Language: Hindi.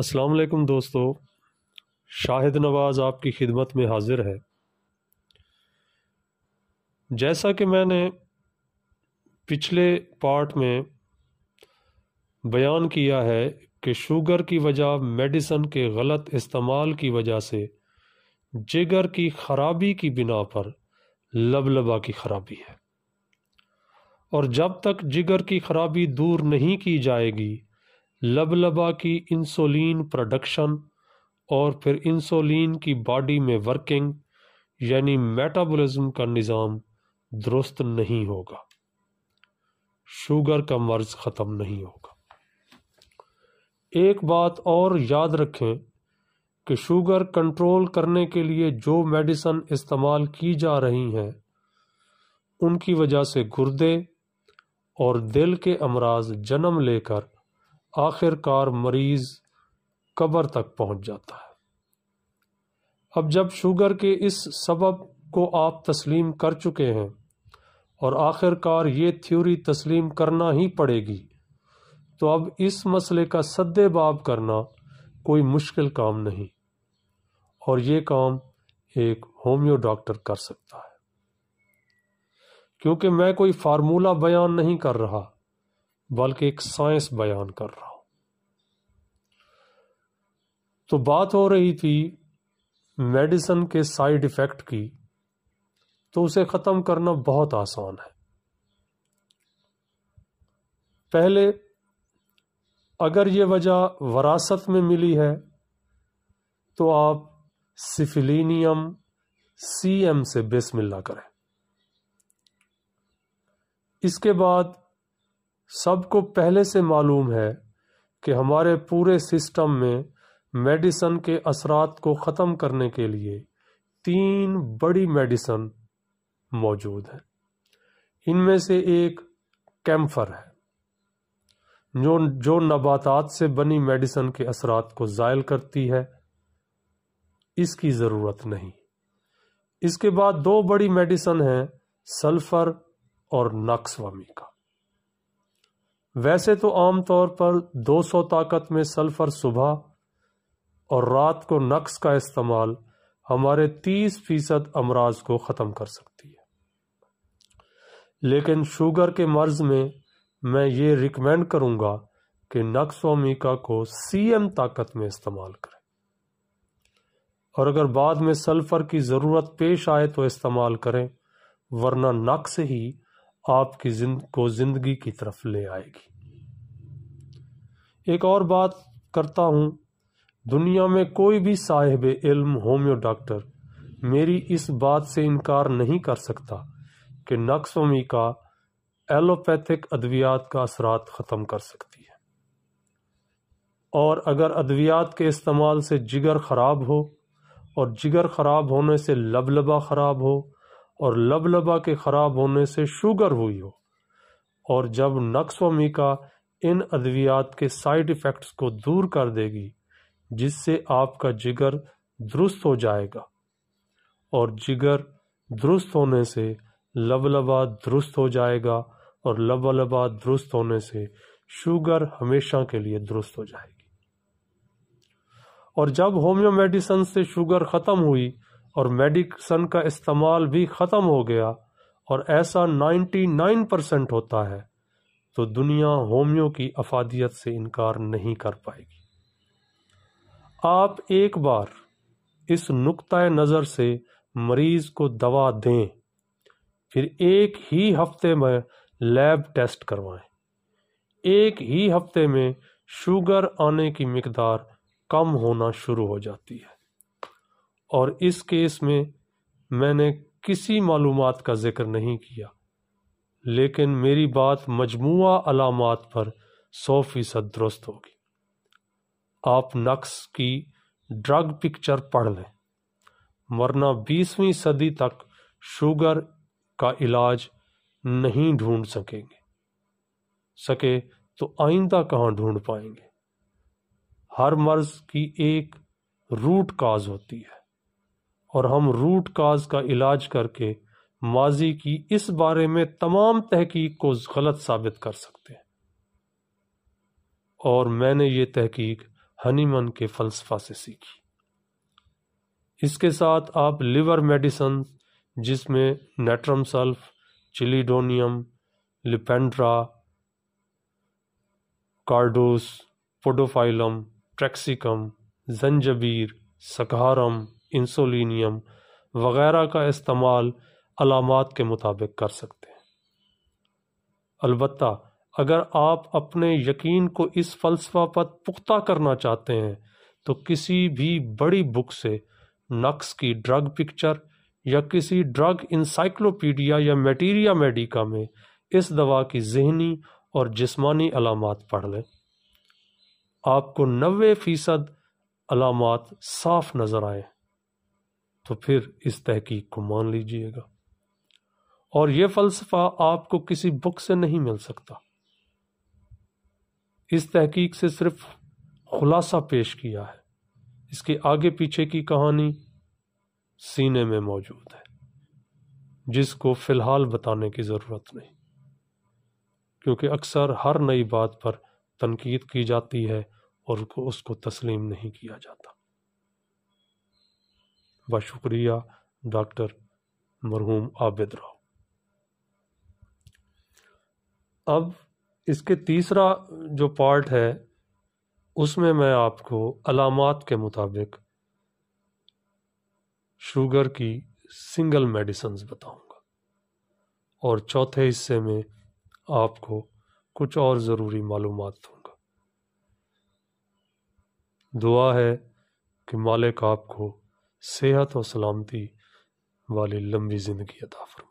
अस्सलाम वालेकुम दोस्तों शाहिद नवाज़ आपकी खिदमत में हाजिर है जैसा कि मैंने पिछले पार्ट में बयान किया है कि शुगर की वजह मेडिसन के गलत इस्तेमाल की वजह से जिगर की खराबी की बिना पर लबलबा की खराबी है और जब तक जिगर की खराबी दूर नहीं की जाएगी लबलबा की इंसुलिन प्रोडक्शन और फिर इंसुलिन की बॉडी में वर्किंग यानी मेटाबॉलिज्म का निज़ाम दुरुस्त नहीं होगा शुगर का मर्ज ख़त्म नहीं होगा एक बात और याद रखें कि शुगर कंट्रोल करने के लिए जो मेडिसन इस्तेमाल की जा रही हैं उनकी वजह से गुर्दे और दिल के अमराज जन्म लेकर आखिरकार मरीज़ कब्र तक पहुंच जाता है अब जब शुगर के इस सबब को आप तस्लीम कर चुके हैं और आखिरकार ये थ्योरी तस्लीम करना ही पड़ेगी तो अब इस मसले का सद्देबाब करना कोई मुश्किल काम नहीं और ये काम एक होम्यो डॉक्टर कर सकता है क्योंकि मैं कोई फार्मूला बयान नहीं कर रहा बल्कि एक साइंस बयान कर रहा हूं तो बात हो रही थी मेडिसिन के साइड इफेक्ट की तो उसे ख़त्म करना बहुत आसान है पहले अगर ये वजह वरासत में मिली है तो आप सिफिलिनियम सी एम से बिस्मिल्ला करें इसके बाद सबको पहले से मालूम है कि हमारे पूरे सिस्टम में मेडिसन के असरात को ख़त्म करने के लिए तीन बड़ी मेडिसन मौजूद हैं इनमें से एक कैम्फर है जो जो नबातात से बनी मेडिसन के असरात को ज़ायल करती है इसकी ज़रूरत नहीं इसके बाद दो बड़ी मेडिसन हैं सल्फ़र और नक्सवामी का वैसे तो आमतौर पर 200 ताकत में सल्फर सुबह और रात को नक्स का इस्तेमाल हमारे 30 फीसद अमराज को ख़त्म कर सकती है लेकिन शुगर के मर्ज में मैं ये रिकमेंड करूँगा कि नक्स वमिका को सीएम ताकत में इस्तेमाल करें और अगर बाद में सल्फ़र की ज़रूरत पेश आए तो इस्तेमाल करें वरना नक्स ही आपकी जिंद को ज़िंदगी की तरफ ले आएगी एक और बात करता हूं दुनिया में कोई भी साहिब इल्म होम्यो डॉक्टर मेरी इस बात से इनकार नहीं कर सकता कि नक्सोमी का एलोपैथिक अद्वियात का असरात ख़त्म कर सकती है और अगर अद्वियात के इस्तेमाल से जिगर ख़राब हो और जिगर ख़राब होने से लबलबा ख़राब हो और लबलबा के ख़राब होने से शुगर हुई हो और जब नक्सवमीका इन अद्वियात के साइड इफ़ेक्ट्स को दूर कर देगी जिससे आपका जिगर दुरुस्त हो जाएगा और जिगर दुरुस्त होने से लबलबा दुरुस्त हो जाएगा और लबलबा दुरुस्त होने से शुगर हमेशा के लिए दुरुस्त हो जाएगी और जब होम्यो मेडिसन से शुगर ख़त्म हुई और मेडिसन का इस्तेमाल भी ख़त्म हो गया और ऐसा 99 परसेंट होता है तो दुनिया होम्यो की अफादियत से इनकार नहीं कर पाएगी आप एक बार इस नुक़ नज़र से मरीज़ को दवा दें फिर एक ही हफ्ते में लैब टेस्ट करवाएं एक ही हफ्ते में शुगर आने की मकदार कम होना शुरू हो जाती है और इस केस में मैंने किसी मालूम का ज़िक्र नहीं किया लेकिन मेरी बात मजमू अलामत पर सौ फीसद दुरुस्त होगी आप नक्स की ड्रग पिक्चर पढ़ लें वरना बीसवीं सदी तक शुगर का इलाज नहीं ढूंढ सकेंगे सके तो आइंदा कहाँ ढूंढ पाएंगे हर मर्ज की एक रूट काज होती है और हम रूट काज का इलाज करके माजी की इस बारे में तमाम तहकीक को गलत साबित कर सकते हैं और मैंने ये तहकीक हनीमन के फलसफा से सीखी इसके साथ आप लिवर मेडिसन जिसमें natrum sulph chelidonium leptandra carduus podophyllum taraxacum zingiber saccharum इंसोलिनियम वगैरह का इस्तेमाल अलामत के मुताबिक कर सकते हैं अलबत् अगर आप अपने यकीन को इस फलसफा पर पुख्ता करना चाहते हैं तो किसी भी बड़ी बुक से नक्स की ड्रग पिक्चर या किसी ड्रग इंसाइक्लोपीडिया या मटीरिया मेडिका में इस दवा की जहनी और जिस्मानी अलामत पढ़ लें आपको नबे फ़ीसद अलामत साफ नज़र आए तो फिर इस तहकीक को मान लीजिएगा और यह फलसफा आपको किसी बुक से नहीं मिल सकता इस तहकीक से सिर्फ खुलासा पेश किया है इसके आगे पीछे की कहानी सीने में मौजूद है जिसको फिलहाल बताने की ज़रूरत नहीं क्योंकि अक्सर हर नई बात पर तनकीद की जाती है और उसको उसको तस्लीम नहीं किया जाता व शुक्रिया डॉक्टर मरहूम आबिद राव अब इसके तीसरा जो पार्ट है उसमें मैं आपको अलामत के मुताबिक शुगर की सिंगल मेडिसन्स बताऊंगा और चौथे हिस्से में आपको कुछ और ज़रूरी मालूम दूंगा दुआ है कि मालिक आपको सेहत और सलामती वाली लंबी ज़िंदगी अदा फरमा